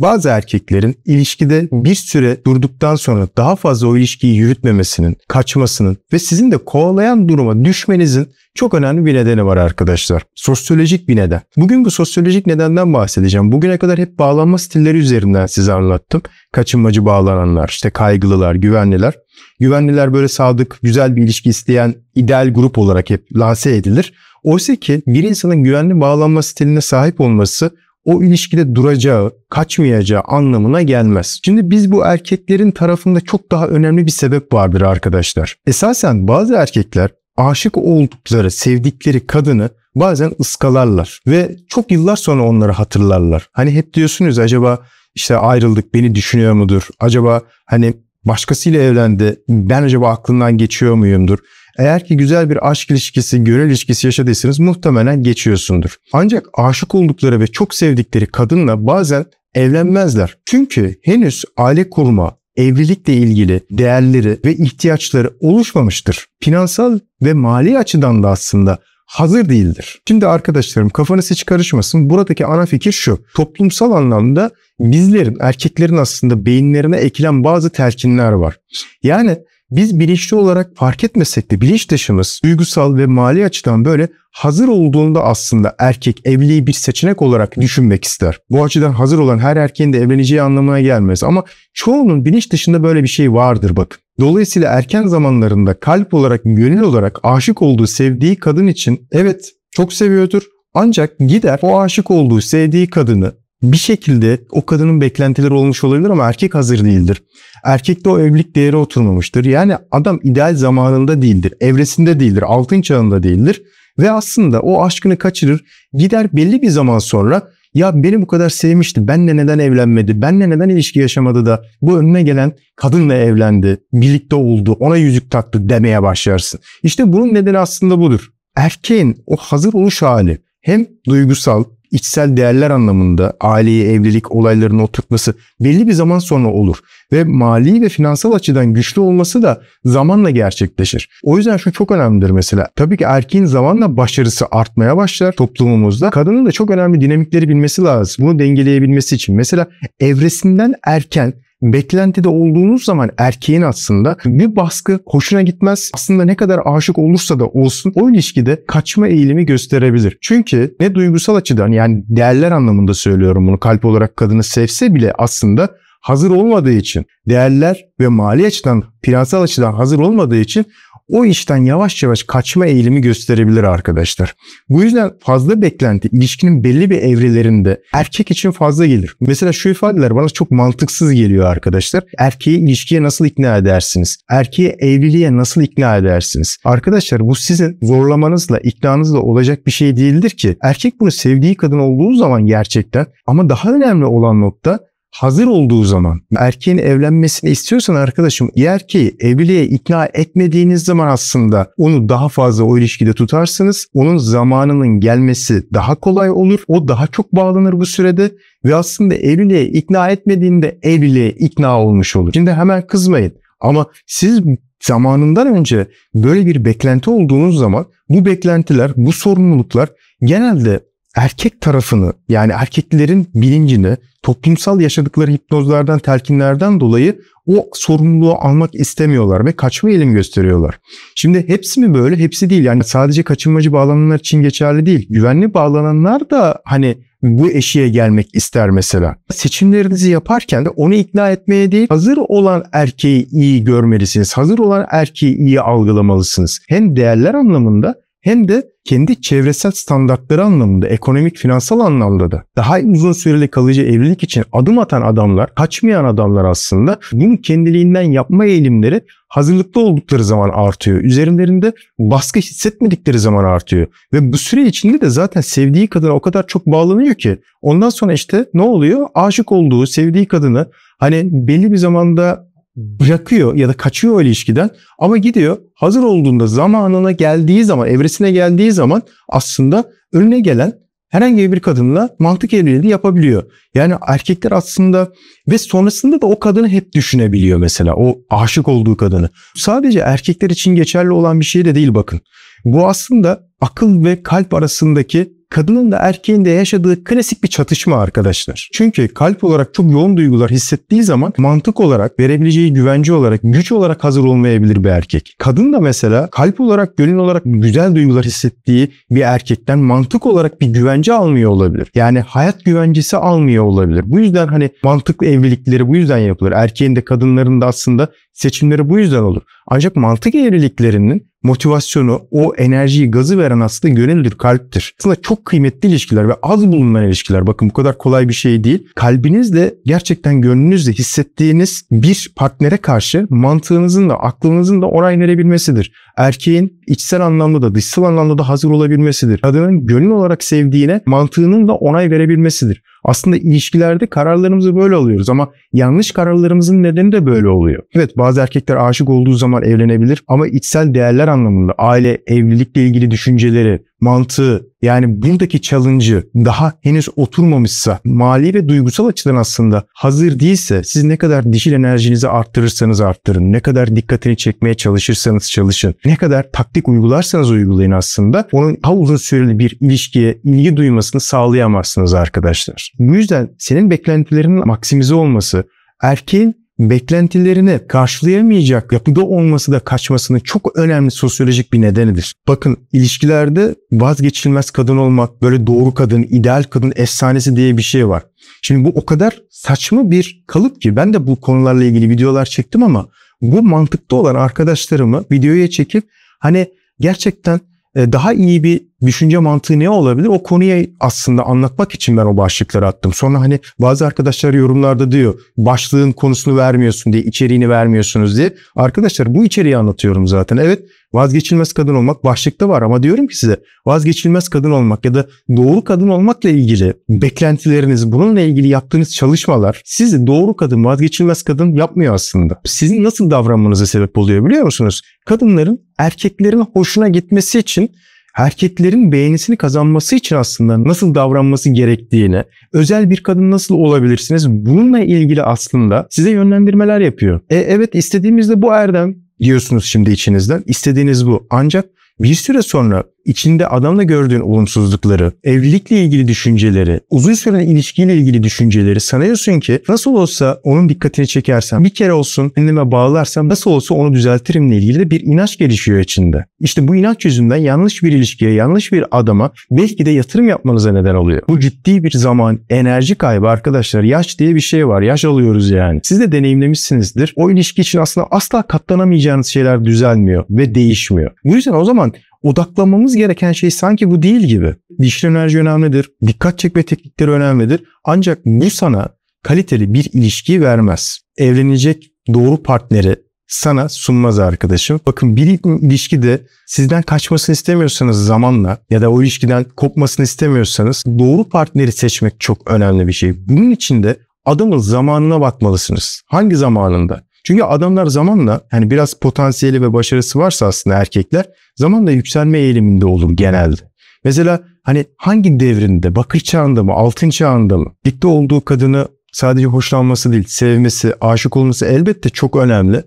Bazı erkeklerin ilişkide bir süre durduktan sonra daha fazla o ilişkiyi yürütmemesinin, kaçmasının ve sizin de kovalayan duruma düşmenizin çok önemli bir nedeni var arkadaşlar. Sosyolojik bir neden. Bugün bu sosyolojik nedenden bahsedeceğim. Bugüne kadar hep bağlanma stilleri üzerinden size anlattım. Kaçınmacı bağlananlar, işte kaygılılar, güvenliler. Güvenliler böyle sadık, güzel bir ilişki isteyen ideal grup olarak hep lanse edilir. Oysa ki bir insanın güvenli bağlanma stiline sahip olması o ilişkide duracağı, kaçmayacağı anlamına gelmez. Şimdi biz bu erkeklerin tarafında çok daha önemli bir sebep vardır arkadaşlar. Esasen bazı erkekler aşık oldukları, sevdikleri kadını bazen ıskalarlar ve çok yıllar sonra onları hatırlarlar. Hani hep diyorsunuz acaba işte ayrıldık beni düşünüyor mudur? Acaba hani başkasıyla evlendi ben acaba aklından geçiyor muyumdur? Eğer ki güzel bir aşk ilişkisi, gönül ilişkisi yaşadıysanız muhtemelen geçiyorsundur. Ancak aşık oldukları ve çok sevdikleri kadınla bazen evlenmezler. Çünkü henüz aile kurma, evlilikle ilgili değerleri ve ihtiyaçları oluşmamıştır. Finansal ve mali açıdan da aslında hazır değildir. Şimdi arkadaşlarım kafanız hiç karışmasın. Buradaki ana fikir şu. Toplumsal anlamda bizlerin, erkeklerin aslında beyinlerine ekilen bazı telkinler var. Yani biz bilinçli olarak fark etmesek de bilinç dışımız duygusal ve mali açıdan böyle hazır olduğunda aslında erkek evliliği bir seçenek olarak düşünmek ister. Bu açıdan hazır olan her erkeğin de evleneceği anlamına gelmez ama çoğunun bilinç dışında böyle bir şey vardır bakın. Dolayısıyla erken zamanlarında kalp olarak, gönül olarak aşık olduğu, sevdiği kadın için evet çok seviyordur ancak gider o aşık olduğu, sevdiği kadını bir şekilde o kadının beklentileri olmuş olabilir ama erkek hazır değildir. Erkekte o evlilik değeri oturmamıştır. Yani adam ideal zamanında değildir, evresinde değildir, altın çağında değildir. Ve aslında o aşkını kaçırır, gider belli bir zaman sonra ya beni bu kadar sevmişti, benle neden evlenmedi, benle neden ilişki yaşamadı da bu önüne gelen kadınla evlendi, birlikte oldu, ona yüzük taktı demeye başlarsın. İşte bunun nedeni aslında budur. Erkeğin o hazır oluş hali hem duygusal içsel değerler anlamında aileyi, evlilik olaylarının oturtması belli bir zaman sonra olur. Ve mali ve finansal açıdan güçlü olması da zamanla gerçekleşir. O yüzden şu çok önemlidir mesela. Tabii ki erkeğin zamanla başarısı artmaya başlar toplumumuzda. Kadının da çok önemli dinamikleri bilmesi lazım. Bunu dengeleyebilmesi için. Mesela evresinden erken beklentide olduğunuz zaman erkeğin aslında bir baskı hoşuna gitmez. Aslında ne kadar aşık olursa da olsun o ilişkide kaçma eğilimi gösterebilir. Çünkü ne duygusal açıdan yani değerler anlamında söylüyorum bunu kalp olarak kadını sevse bile aslında hazır olmadığı için değerler ve mali açıdan, finansal açıdan hazır olmadığı için o işten yavaş yavaş kaçma eğilimi gösterebilir arkadaşlar. Bu yüzden fazla beklenti ilişkinin belli bir evrelerinde erkek için fazla gelir. Mesela şu ifadeler bana çok mantıksız geliyor arkadaşlar. Erkeği ilişkiye nasıl ikna edersiniz? Erkeği evliliğe nasıl ikna edersiniz? Arkadaşlar bu sizin zorlamanızla, iknanızla olacak bir şey değildir ki. Erkek bunu sevdiği kadın olduğu zaman gerçekten ama daha önemli olan nokta hazır olduğu zaman erkeğin evlenmesini istiyorsan arkadaşım erkeği evliliğe ikna etmediğiniz zaman aslında onu daha fazla o ilişkide tutarsınız. Onun zamanının gelmesi daha kolay olur. O daha çok bağlanır bu sürede ve aslında evliliğe ikna etmediğinde evliliğe ikna olmuş olur. Şimdi hemen kızmayın. Ama siz zamanından önce böyle bir beklenti olduğunuz zaman bu beklentiler, bu sorumluluklar genelde erkek tarafını yani erkeklerin bilincini toplumsal yaşadıkları hipnozlardan, telkinlerden dolayı o sorumluluğu almak istemiyorlar ve kaçma eğilim gösteriyorlar. Şimdi hepsi mi böyle? Hepsi değil. Yani sadece kaçınmacı bağlananlar için geçerli değil. Güvenli bağlananlar da hani bu eşiğe gelmek ister mesela. Seçimlerinizi yaparken de onu ikna etmeye değil, hazır olan erkeği iyi görmelisiniz. Hazır olan erkeği iyi algılamalısınız. Hem değerler anlamında hem de kendi çevresel standartları anlamında, ekonomik, finansal anlamda da daha uzun süreli kalıcı evlilik için adım atan adamlar, kaçmayan adamlar aslında bunu kendiliğinden yapma eğilimleri hazırlıklı oldukları zaman artıyor. Üzerlerinde baskı hissetmedikleri zaman artıyor. Ve bu süre içinde de zaten sevdiği kadına o kadar çok bağlanıyor ki ondan sonra işte ne oluyor? Aşık olduğu, sevdiği kadını hani belli bir zamanda bırakıyor ya da kaçıyor o ilişkiden ama gidiyor hazır olduğunda zamanına geldiği zaman evresine geldiği zaman aslında önüne gelen herhangi bir kadınla mantık evliliği yapabiliyor. Yani erkekler aslında ve sonrasında da o kadını hep düşünebiliyor mesela o aşık olduğu kadını. Sadece erkekler için geçerli olan bir şey de değil bakın. Bu aslında akıl ve kalp arasındaki kadının da erkeğin de yaşadığı klasik bir çatışma arkadaşlar. Çünkü kalp olarak çok yoğun duygular hissettiği zaman mantık olarak verebileceği güvence olarak güç olarak hazır olmayabilir bir erkek. Kadın da mesela kalp olarak gönül olarak güzel duygular hissettiği bir erkekten mantık olarak bir güvence almıyor olabilir. Yani hayat güvencesi almıyor olabilir. Bu yüzden hani mantıklı evlilikleri bu yüzden yapılır. Erkeğin de kadınların da aslında seçimleri bu yüzden olur. Ancak mantık evliliklerinin motivasyonu, o enerjiyi, gazı veren aslında gönüldür, kalptir. Aslında çok kıymetli ilişkiler ve az bulunan ilişkiler. Bakın bu kadar kolay bir şey değil. Kalbinizle, gerçekten gönlünüzle hissettiğiniz bir partnere karşı mantığınızın da aklınızın da oray verebilmesidir. Erkeğin içsel anlamda da dışsal anlamda da hazır olabilmesidir. Kadının gönül olarak sevdiğine mantığının da onay verebilmesidir. Aslında ilişkilerde kararlarımızı böyle alıyoruz ama yanlış kararlarımızın nedeni de böyle oluyor. Evet bazı erkekler aşık olduğu zaman evlenebilir ama içsel değerler anlamında aile, evlilikle ilgili düşünceleri, mantığı yani buradaki challenge'ı daha henüz oturmamışsa mali ve duygusal açıdan aslında hazır değilse siz ne kadar dişil enerjinizi arttırırsanız arttırın, ne kadar dikkatini çekmeye çalışırsanız çalışın, ne kadar taktik uygularsanız uygulayın aslında onun daha uzun süreli bir ilişkiye ilgi duymasını sağlayamazsınız arkadaşlar. Bu yüzden senin beklentilerinin maksimize olması, erkeğin beklentilerini karşılayamayacak yapıda olması da kaçmasının çok önemli sosyolojik bir nedenidir. Bakın ilişkilerde vazgeçilmez kadın olmak, böyle doğru kadın, ideal kadın efsanesi diye bir şey var. Şimdi bu o kadar saçma bir kalıp ki ben de bu konularla ilgili videolar çektim ama bu mantıklı olan arkadaşlarımı videoya çekip hani gerçekten e, daha iyi bir düşünce mantığı ne olabilir? O konuyu aslında anlatmak için ben o başlıkları attım. Sonra hani bazı arkadaşlar yorumlarda diyor başlığın konusunu vermiyorsun diye içeriğini vermiyorsunuz diye. Arkadaşlar bu içeriği anlatıyorum zaten. Evet vazgeçilmez kadın olmak başlıkta var ama diyorum ki size vazgeçilmez kadın olmak ya da doğru kadın olmakla ilgili beklentileriniz bununla ilgili yaptığınız çalışmalar sizi doğru kadın vazgeçilmez kadın yapmıyor aslında. Sizin nasıl davranmanıza sebep oluyor biliyor musunuz? Kadınların erkeklerin hoşuna gitmesi için erkeklerin beğenisini kazanması için aslında nasıl davranması gerektiğini, özel bir kadın nasıl olabilirsiniz bununla ilgili aslında size yönlendirmeler yapıyor. E, evet istediğimizde bu erdem diyorsunuz şimdi içinizden. İstediğiniz bu. Ancak bir süre sonra içinde adamla gördüğün olumsuzlukları, evlilikle ilgili düşünceleri, uzun süren ilişkiyle ilgili düşünceleri sanıyorsun ki nasıl olsa onun dikkatini çekersem, bir kere olsun kendime bağlarsam nasıl olsa onu düzeltirimle ilgili de bir inanç gelişiyor içinde. İşte bu inanç yüzünden yanlış bir ilişkiye, yanlış bir adama belki de yatırım yapmanıza neden oluyor. Bu ciddi bir zaman, enerji kaybı arkadaşlar. Yaş diye bir şey var. Yaş alıyoruz yani. Siz de deneyimlemişsinizdir. O ilişki için aslında asla katlanamayacağınız şeyler düzelmiyor ve değişmiyor. Bu yüzden o zaman odaklamamız gereken şey sanki bu değil gibi. dişli enerji önemlidir, dikkat çekme teknikleri önemlidir. Ancak bu sana kaliteli bir ilişki vermez. Evlenecek doğru partneri sana sunmaz arkadaşım. Bakın bir ilişkide sizden kaçmasını istemiyorsanız zamanla ya da o ilişkiden kopmasını istemiyorsanız doğru partneri seçmek çok önemli bir şey. Bunun için de adamın zamanına bakmalısınız. Hangi zamanında? Çünkü adamlar zamanla hani biraz potansiyeli ve başarısı varsa aslında erkekler zamanla yükselme eğiliminde olur genelde. Mesela hani hangi devrinde, bakır çağında mı, altın çağında mı? Birlikte olduğu kadını sadece hoşlanması değil, sevmesi, aşık olması elbette çok önemli.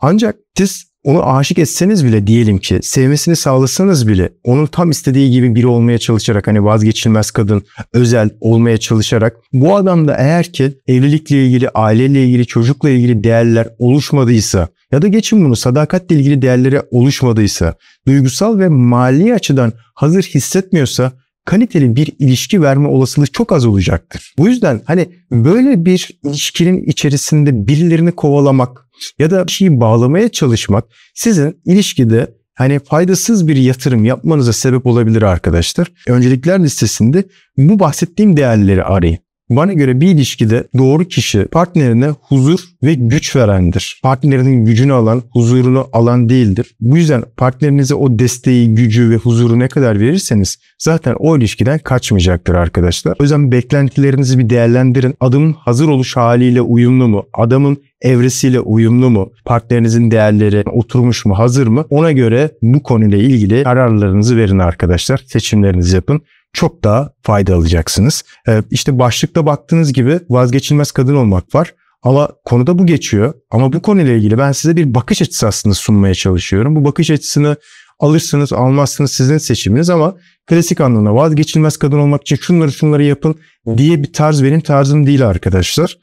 Ancak siz onu aşık etseniz bile diyelim ki sevmesini sağlasanız bile onun tam istediği gibi biri olmaya çalışarak hani vazgeçilmez kadın özel olmaya çalışarak bu adamda eğer ki evlilikle ilgili aileyle ilgili çocukla ilgili değerler oluşmadıysa ya da geçin bunu sadakatle ilgili değerlere oluşmadıysa duygusal ve mali açıdan hazır hissetmiyorsa kaliteli bir ilişki verme olasılığı çok az olacaktır. Bu yüzden hani böyle bir ilişkinin içerisinde birilerini kovalamak ya da bir şeyi bağlamaya çalışmak sizin ilişkide hani faydasız bir yatırım yapmanıza sebep olabilir arkadaşlar. Öncelikler listesinde bu bahsettiğim değerleri arayın. Bana göre bir ilişkide doğru kişi partnerine huzur ve güç verendir. Partnerinin gücünü alan, huzurunu alan değildir. Bu yüzden partnerinize o desteği, gücü ve huzuru ne kadar verirseniz zaten o ilişkiden kaçmayacaktır arkadaşlar. O yüzden beklentilerinizi bir değerlendirin. Adımın hazır oluş haliyle uyumlu mu? Adamın evresiyle uyumlu mu? Partnerinizin değerleri oturmuş mu, hazır mı? Ona göre bu konuyla ilgili kararlarınızı verin arkadaşlar. Seçimlerinizi yapın çok daha fayda alacaksınız. Ee, işte başlıkta baktığınız gibi vazgeçilmez kadın olmak var. Ama konuda bu geçiyor. Ama bu konuyla ilgili ben size bir bakış açısı aslında sunmaya çalışıyorum. Bu bakış açısını alırsınız almazsınız sizin seçiminiz ama klasik anlamda vazgeçilmez kadın olmak için şunları şunları yapın diye bir tarz benim tarzım değil arkadaşlar.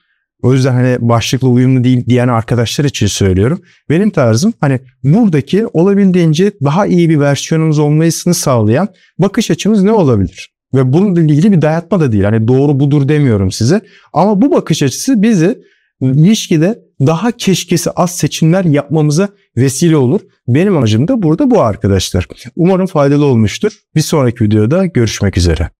O yüzden hani başlıkla uyumlu değil diyen arkadaşlar için söylüyorum. Benim tarzım hani buradaki olabildiğince daha iyi bir versiyonumuz olmasını sağlayan bakış açımız ne olabilir? Ve bununla ilgili bir dayatma da değil. Hani doğru budur demiyorum size. Ama bu bakış açısı bizi ilişkide daha keşkesi az seçimler yapmamıza vesile olur. Benim amacım da burada bu arkadaşlar. Umarım faydalı olmuştur. Bir sonraki videoda görüşmek üzere.